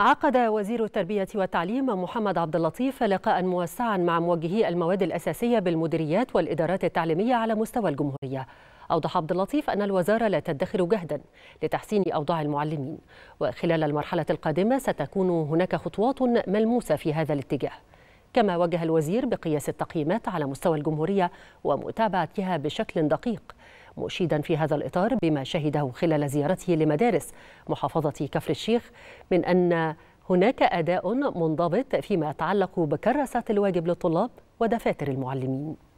عقد وزير التربية والتعليم محمد عبد اللطيف لقاء موسعا مع موجهي المواد الأساسية بالمديريات والإدارات التعليمية على مستوى الجمهورية أوضح عبد اللطيف أن الوزارة لا تدخر جهدا لتحسين أوضاع المعلمين وخلال المرحلة القادمة ستكون هناك خطوات ملموسة في هذا الاتجاه كما وجه الوزير بقياس التقييمات على مستوى الجمهورية ومتابعتها بشكل دقيق مشيدا في هذا الإطار بما شهده خلال زيارته لمدارس محافظة كفر الشيخ من أن هناك أداء منضبط فيما يتعلق بكراسة الواجب للطلاب ودفاتر المعلمين